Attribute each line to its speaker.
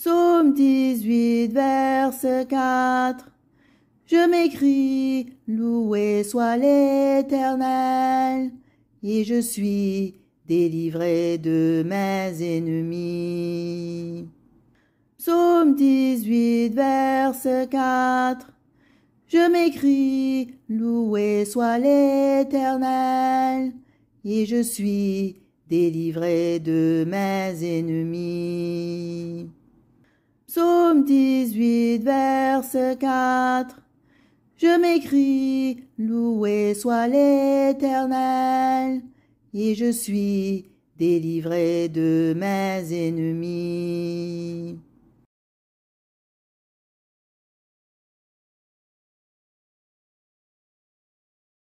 Speaker 1: Psaume 18,
Speaker 2: verset 4. Je m'écris, loué soit l'Éternel, et je suis délivré de mes ennemis. Psaume 18, verset 4. Je m'écris, loué soit l'Éternel, et je suis délivré de mes ennemis. 18, verset 4. Je m'écris, loué soit l'Éternel, et je suis délivré de mes ennemis.